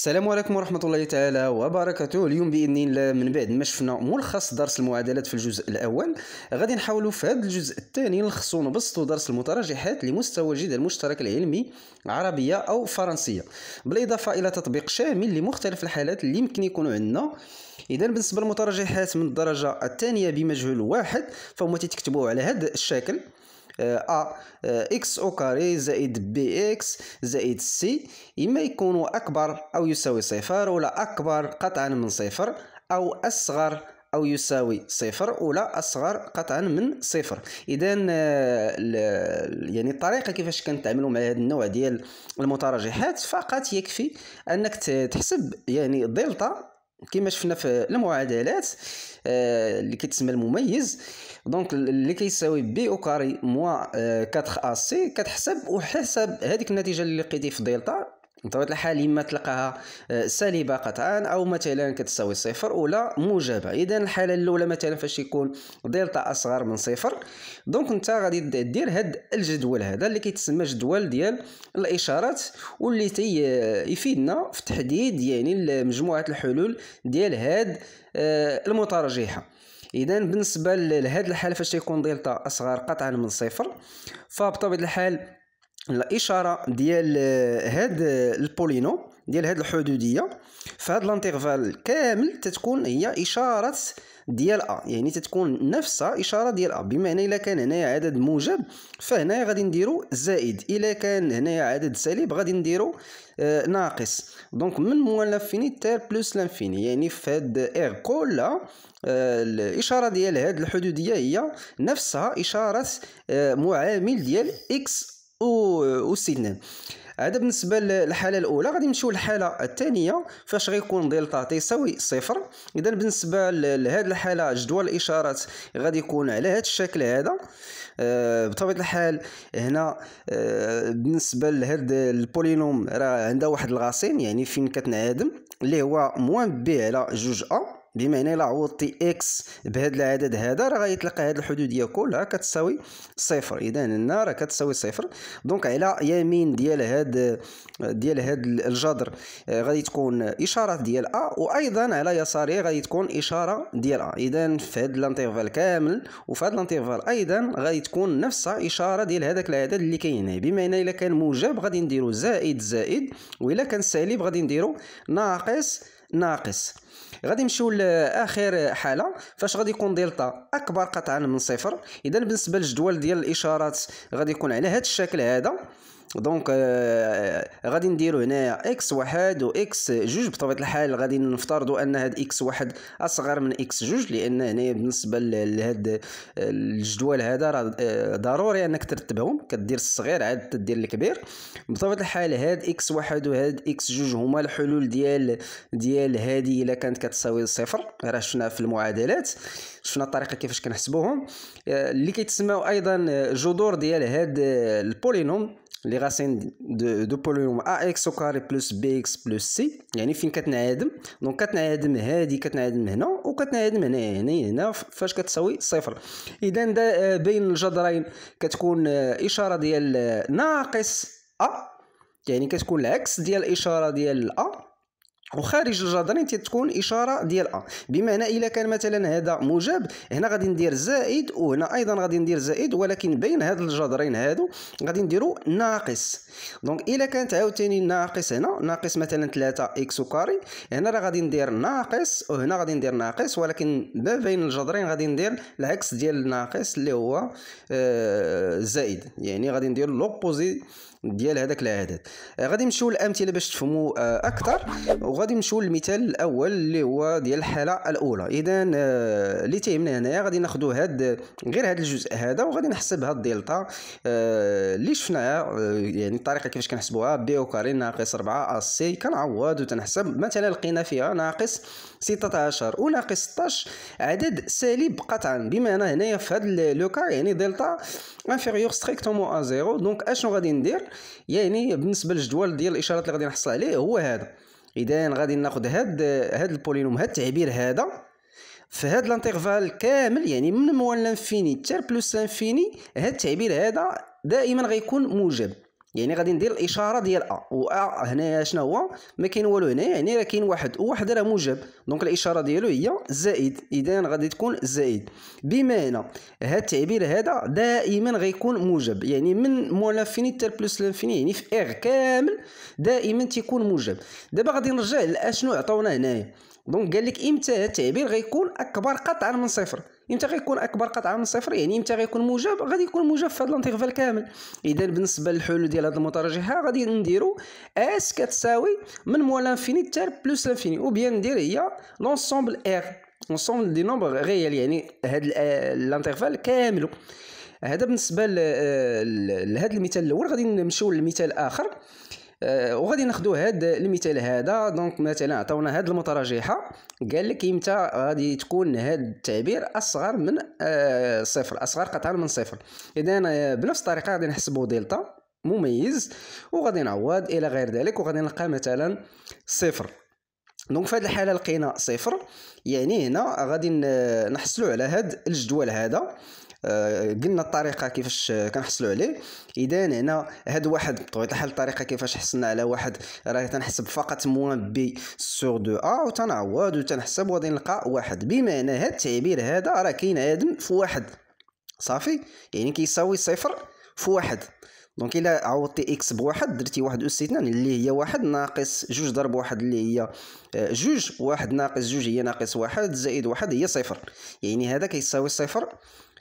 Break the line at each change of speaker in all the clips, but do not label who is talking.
السلام عليكم ورحمة الله تعالى وبركاته اليوم بإذن الله من بعد ما شفنا ملخص درس المعادلات في الجزء الأول غادي نحاولوا في هذا الجزء الثاني نلخصوا ونبسطوا درس المتراجحات لمستوى جدة المشترك العلمي عربية أو فرنسية بالإضافة إلى تطبيق شامل لمختلف الحالات اللي يمكن يكونوا عندنا إذا بالنسبة للمتراجحات من الدرجة الثانية بمجهول واحد فهم تتكتبوا على هذا الشكل ا آه، آه، اكس او كاري زائد بي اكس زائد سي اما يكون اكبر او يساوي صفر ولا اكبر قطعا من صفر او اصغر أو يساوي صفر ولا أصغر قطعا من صفر إذا آه، يعني الطريقة كيفاش كنتعاملوا مع هذا النوع ديال المترجحات فقط يكفي أنك تحسب يعني دلتا كما شفنا في المعادلات آه اللي كتسمى المميز دونك اللي كيساوي بي او كاري موا 4 ا سي كتحسب وحسب هذيك النتيجه اللي لقيتي في دلتا بطبيعه الحال اما تلقاها آه، سالبه قطعا او مثلا كتساوي صفر ولا موجبه اذا الحاله الاولى مثلا فاش يكون دلتا اصغر من صفر دونك انت غادي دير هاد الجدول هذا اللي كيتسمى جدول ديال الاشارات واللي تي يفيدنا في تحديد يعني مجموعه الحلول ديال هاد آه، المترجحه اذا بالنسبه لهاد الحاله فاش يكون دلتا اصغر قطعا من صفر فبطبيعه الحال الاشاره ديال آه، هاد آه، البولينوم ديال هاد الحدوديه في هاد الانترفال كامل تتكون هي اشاره ديال ا يعني تتكون نفسها اشاره ديال ا بمعنى الا كان هنايا عدد موجب فهنايا غادي نديرو زائد الا كان هنايا عدد سالب غادي نديرو آه ناقص دونك من موال تير بلوس لانفيني يعني في هاد ار كلها آه الاشاره ديال هاد الحدوديه هي نفسها اشاره آه معامل ديال اكس والسنان هذا بالنسبه للحاله الاولى غادي نمشيو للحاله الثانيه فاش غيكون دلتا تساوي صفر اذا بالنسبه لهذه الحاله جدول الاشارات غادي يكون على هذا الشكل هذا أه بطبيعه الحال هنا أه بالنسبه لهذا البولينوم راه عندها واحد الغاصين يعني فين كتنعدم اللي هو موان بي على جوج ا بمعنى الا عوضتي اكس بهذا العدد هذا راه غيتلقى هذه الحدوديه كلها كتساوي صفر اذا هنا راه كتساوي صفر دونك على يمين ديال هاد ديال هاد الجذر آه، غادي تكون اشاره ديال ا وايضا على يساره غادي تكون اشاره ديال ا اذا في هاد الانترفال كامل وفي هاد الانترفال ايضا غادي تكون نفسها اشاره ديال هذاك العدد اللي كاين هنا بمعنى الا كان موجب غادي نديرو زائد زائد الا كان سالب غادي نديرو ناقص ناقص غادي نمشيو لاخر حاله فاش غادي يكون دلتا اكبر قطعا من صفر اذا بالنسبه للجدول ديال الاشارات غادي يكون على هذا الشكل هذا دونك euh, غادي نديرو هنايا اكس واحد واكس جوج بطبيعه الحال غادي نفترضو ان هاد اكس واحد اصغر من اكس جوج لان هنايا بالنسبه لهاد الجدول هذا راه آه، ضروري انك ترتبهم كدير الصغير عاد تدير الكبير بطبيعه الحال هاد اكس واحد وهاد اكس جوج هما الحلول ديال ديال هادي الا كانت كتساوي صفر راه شفنا في المعادلات شفنا الطريقه كيفاش كنحسبوهم آه، اللي كيتسماو ايضا جذور ديال هاد البولينوم لي غاسين دو بوليوم ا اكس او كاري بلس بي اكس بلس سي يعني فين كتنعدم دونك كتنعدم هادي كتنعدم هنا وكتنعدم هنا يعني هنا فاش كتساوي صفر اذا بين الجذرين كتكون اشاره ديال ناقص ا يعني كتكون العكس ديال الاشاره ديال ا وخارج الجدرين تتكون اشاره ديال ا بمعنى الا كان مثلا هذا موجب هنا غادي ندير زائد وهنا ايضا غادي ندير زائد ولكن بين هاد الجدرين هادو غادي نديرو ناقص دونك الا كانت عاوتاني ناقص هنا ناقص مثلا 3 اكس كاري هنا راه غادي ندير ناقص وهنا غادي ندير ناقص ولكن ما بين الجدرين غادي ندير العكس ديال الناقص اللي هو آه زائد يعني غادي ندير لوبوزي ديال هذاك العدد آه، غادي نمشيو للامثله باش تفهموا آه، اكثر وغادي نمشيو للمثال الاول اللي هو ديال الحاله الاولى اذا آه، اللي تيهمنا هنايا غادي ناخذوا هاد غير هاد الجزء هذا وغادي نحسب هاد الدلتا اللي شفناها يعني الطريقه كيفاش كنحسبوها بي او كاري ناقص 4 ا سي كنعوض وتنحسب مثلا لقينا فيها ناقص 16 وناقص 16 عدد سالب قطعا بمعنى هنايا في هاد لو كار يعني دلتا انفيريور ستريكتومون ا زيرو دونك اشنو غادي ندير يعني بالنسبه للجدول ديال الاشارات اللي غادي نحصل عليه هو هذا اذا غادي ناخذ هاد هاد البولينوم هاد التعبير هذا في هاد الانترفال كامل يعني من موال لانفيني حتى بلوس انفيني هاد التعبير هذا دائما غيكون موجب يعني غادي ندير الاشاره ديال ا و ا هنايا شنو هو ما كاين والو هنا يعني راه كاين واحد وواحد راه موجب دونك الاشاره ديالو هي زائد اذا غادي تكون زائد بمعنى هذا التعبير هذا دائما غيكون موجب يعني من مول لانفيني تال بلس لانفيني يعني في ار كامل دائما تيكون موجب دابا غادي نرجع لاشنو عطاونا هنايا دونك قال لك امتى التعبير غيكون اكبر قطعا من صفر امتى غيكون اكبر قطعه من صفر يعني امتى غيكون موجب غادي يكون موجب في هذا الانترفال كامل اذا بالنسبه للحلول ديال هذه المترجحه غادي نديرو اس كتساوي من موال انفيني حتى بلوس انفيني وبيان ندير هي لونسومبل ار لونسومبل دي نومبر غيال يعني هاد الانترفال كامل هذا بالنسبه لهذا المثال الاول غادي نمشيو للمثال الاخر آه، وغادي ناخذوا هذا المثال هذا دونك مثلا عطاونا هاد المتراجحه قال لك امتى غادي تكون هاد التعبير اصغر من آه، صفر اصغر قطعا من صفر اذا بنفس الطريقه غادي نحسبوا دلتا مميز وغادي نعوض الى غير ذلك وغادي نلقى مثلا صفر دونك في هذه الحاله لقينا صفر يعني هنا غادي نحصلوا على هاد الجدول هذا آه، قلنا الطريقه كيفاش كنحصلوا عليه اذا هنا هاد واحد بطبيعه الحال الطريقه كيفاش حصلنا على واحد راه تنحسب فقط موان بي سور دو ا وتنعوض وتنحسب وغادي نلقى واحد بمعنى هاد التعبير هذا راه كاين عدم في واحد صافي يعني كيساوي صفر في واحد دونك الا عوضتي اكس بواحد درتي واحد اثنان اللي هي واحد ناقص جوج ضرب واحد اللي هي آه، جوج واحد ناقص جوج هي ناقص واحد زائد واحد هي صفر يعني هذا كيساوي صفر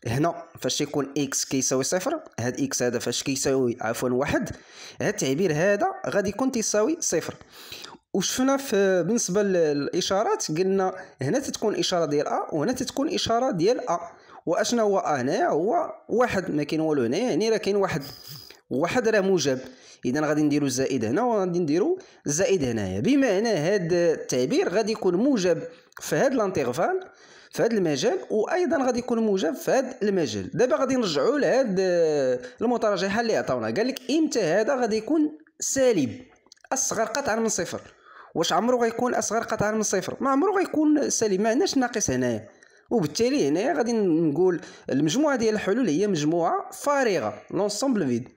هنا فاش يكون اكس كيساوي صفر هاد اكس هذا فاش كيساوي عفوا واحد هاد التعبير هذا غادي يكون تيساوي صفر وشفنا في بالنسبه للاشارات قلنا هنا تتكون اشاره ديال ا وهنا تتكون اشاره ديال ا واشنا هو ا هنايا هو واحد ما كاين والو هنايا يعني راه كاين واحد واحد راه موجب اذا غادي نديرو زائد هنا وغادي نديرو زائد هنايا بمعنى هاد التعبير غادي يكون موجب في هاد لانتيغفال في هذا المجال وايضا غادي يكون موجب في هذا المجال دابا غادي نرجعوا لهاد آه، المترجحه اللي عطاونا قال لك امتى هذا غادي يكون سالب اصغر قطعا من صفر واش عمرو غيكون اصغر قطعا من صفر ما عمرو غيكون سالب ما عندناش ناقص هنايا وبالتالي هنايا غادي نقول المجموعه ديال الحلول هي مجموعه فارغه لونسومبل فيد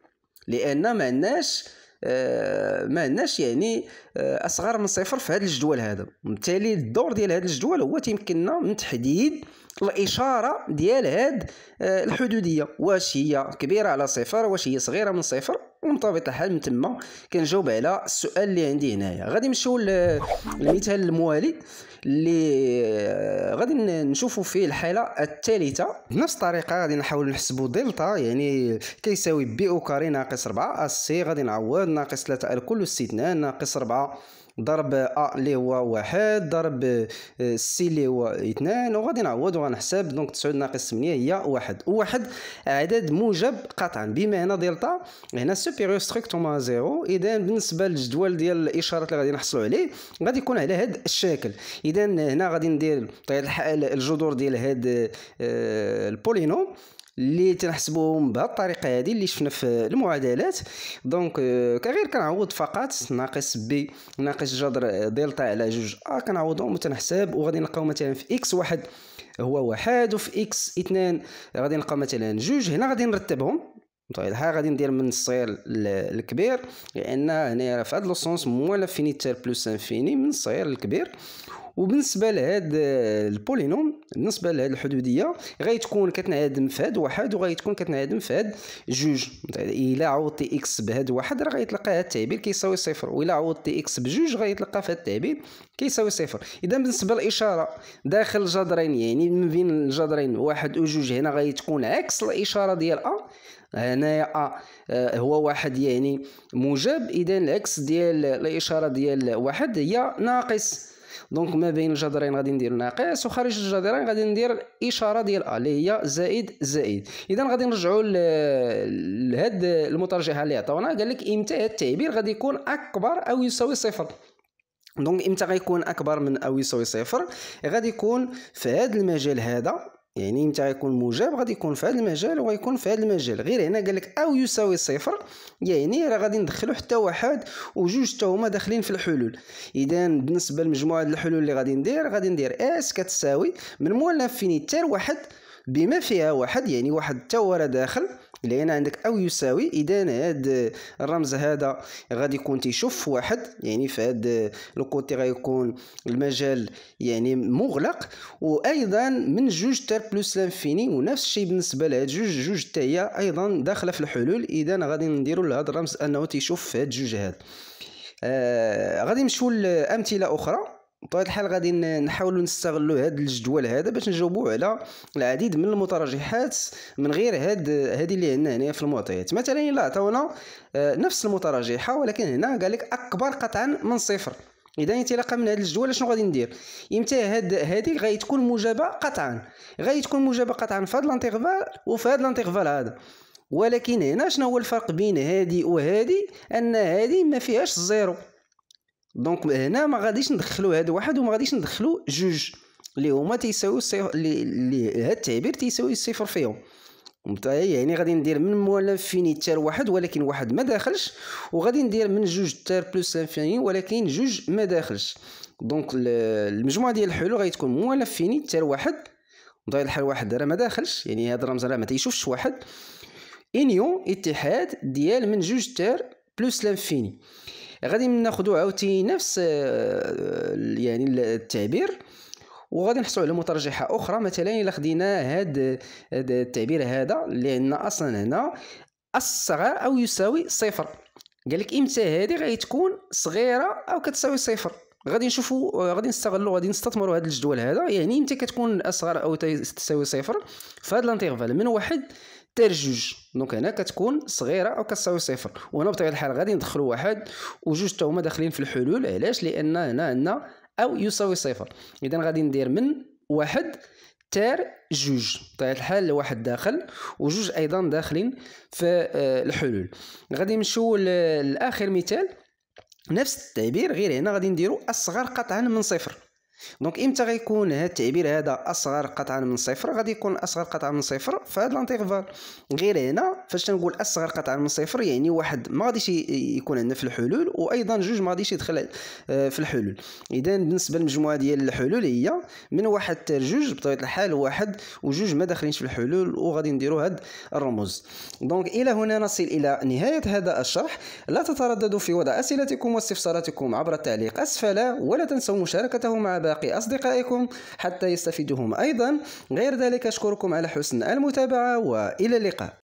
لان ما عندناش آه، ما عندناش يعني آه، اصغر من صفر في هذا الجدول هذا وبالتالي الدور ديال هذا الجدول هو تيمكننا من تحديد الاشاره ديال هاد آه، الحدوديه واش هي كبيره على صفر واش هي صغيره من صفر ومنطبق الحال من تما كنجاوب على السؤال اللي عندي هنايا غادي نمشيو للمثال الموالي اللي آه، غادي نشوفوا فيه الحاله الثالثه بنفس الطريقه غادي نحاول نحسبوا دلتا يعني كيساوي بي او كاري ناقص 4 اس سي غادي نعوض ناقص 3 الكل استثناء ناقص 4 ضرب ا اللي هو واحد ضرب آه، سي اللي هو اثنان وغادي نعوض وغنحسب دونك تسعود ناقص ثمانية هي واحد واحد عدد موجب قطعا بما هنا دلتا هنا سوبيريو ستريكت هما زيرو اذا بالنسبه للجدول ديال الاشارات اللي غادي نحصلوا عليه غادي يكون على هذا الشكل اذا هنا غادي ندير طيب الحال الجذور ديال هاد آه، البولينوم اللي تنحسبوهم بهذه الطريقه هذه اللي شفنا في المعادلات دونك آه، كغير كنعوض فقط ناقص بي ناقص جذر آه، دلتا على جوج ا كنعوضهم وتنحسب وغادي نلقاو مثلا في اكس واحد هو واحد وفي اكس اثنان غادي نلقاو مثلا جوج هنا غادي نرتبهم طيب، ها غادي ندير من الصغير للكبير لان هنا في هاد لوسونس مولف فينيتير بلوس انفيني من الصغير للكبير وبالنسبه لهاد البولينوم بالنسبه لهاد الحدوديه غيتكون كتنعدم في هاد واحد وغيتكون كتنعدم في هاد جوج طيب، الا عوضتي اكس بهاد واحد راه غيتلقى هاد التعبير كيساوي صفر والا عوضتي اكس بجوج غيتلقى في هاد التعبير كيساوي صفر اذا بالنسبه للاشاره داخل الجذرين يعني من بين الجذرين واحد وجوج هنا غيتكون عكس الاشاره ديال ا هنايا آه، هو واحد يعني موجب اذا العكس ديال الاشاره ديال واحد هي ناقص دونك ما بين الجذرين غادي ندير ناقص وخارج الجذرين غادي ندير اشاره ديال ا اللي هي زائد زائد اذا غادي نرجعوا لهاد المترجحه اللي عطاونا قال لك امتى هاد التعبير غادي يكون اكبر او يساوي صفر دونك امتى غيكون اكبر من او يساوي صفر غادي يكون في هذا المجال هذا يعني متى غيكون موجب غادي يكون في هذا المجال وغيكون في هذا المجال غير هنا قال لك او يساوي صفر يعني راه غادي ندخلو حتى واحد وجوج حتى هما داخلين في الحلول اذا بالنسبه لمجموعه الحلول اللي غادي ندير غادي ندير اس كتساوي من مولف تر واحد بما فيها واحد يعني واحد حتى هو راه داخل اللي هنا عندك او يساوي اذا هاد الرمز هذا غادي يكون تيشوف واحد يعني في هاد لوكوتي غيكون المجال يعني مغلق وايضا من جوج تر بلس لانفيني ونفس الشيء بالنسبه لهاد جوج جوج حتى هي ايضا داخله في الحلول اذا غادي نديروا لهذا الرمز انه تيشوف في هاد جوج هاد آه غادي نمشيو لامثله اخرى بطبيعه الحال غادي نحاولوا نستغلوا هذا الجدول هذا باش نجاوبوا على العديد من المترجحات من غير هاد هذه اللي عندنا هنا في المعطيات مثلا الا عطاونا آه، نفس المترجحه ولكن هنا قال لك اكبر قطعا من صفر اذا انطلاقا من هذا الجدول شنو غادي ندير امتى هاد هذه غادي تكون موجبه قطعا غادي تكون موجبه قطعا في هذا الانترفال وفي هذا الانترفال هذا ولكن هنا شنو هو الفرق بين هذه وهذه ان هذه ما فيهاش الزيرو دونك هنا ما غاديش ندخلو هاد واحد وما غاديش ندخلو جوج اللي هما تيساويو اللي هاد التعبير تيساوي الصفر فيهم يعني غادي ندير من مؤلف فيني تار واحد ولكن واحد ما داخلش وغادي ندير من جوج تار بلس انفيني ولكن جوج ما داخلش دونك المجموعه ديال الحلول غتكون مؤلف فيني تار واحد بطبيعه الحال واحد راه ما داخلش يعني هذا الرمز راه ما تيشوفش واحد انيو اتحاد ديال من جوج تار بلس انفيني غادي ناخذ عاوتاني نفس آه، يعني التعبير وغادي نحصلوا على مترجحه اخرى مثلا الا خدينا هذا التعبير هذا لان اصلا هنا الصغر او يساوي صفر قال لك امتى هذه غتكون صغيره او كتساوي صفر غادي نشوفوا غادي نستغلوا غادي نستثمروا هذا الجدول هذا يعني امتى كتكون اصغر او تساوي صفر في هذا الانترفال من واحد حتى جوج دونك هنا كتكون صغيره او كتساوي صفر وهنا بطبيعه الحال غادي ندخلوا واحد وجوج حتى هما داخلين في الحلول علاش لان هنا عندنا او يساوي صفر اذا غادي ندير من واحد تار جوج بطبيعه الحال واحد داخل وجوج ايضا داخلين في آه، الحلول غادي نمشيو لاخر مثال نفس التعبير غير هنا غادي نديرو اصغر قطعا من صفر دونك امتى غيكون هذا التعبير هذا اصغر قطعا من صفر غادي يكون اصغر قطعا من صفر في هذا الانترفال غير هنا فاش تنقول اصغر قطعا من صفر يعني واحد ما غاديش يكون عندنا في الحلول وايضا جوج ما غاديش يدخل آه، في الحلول اذا بالنسبه للمجموعه ديال الحلول هي من واحد حتى جوج بطبيعه الحال واحد وجوج ما داخلينش في الحلول وغادي نديروا هاد الرموز دونك الى هنا نصل الى نهايه هذا الشرح لا تترددوا في وضع اسئلتكم واستفساراتكم عبر التعليق اسفل ولا تنسوا مشاركته مع بعض باقي أصدقائكم حتى يستفيدوهم أيضا غير ذلك أشكركم على حسن المتابعة وإلى اللقاء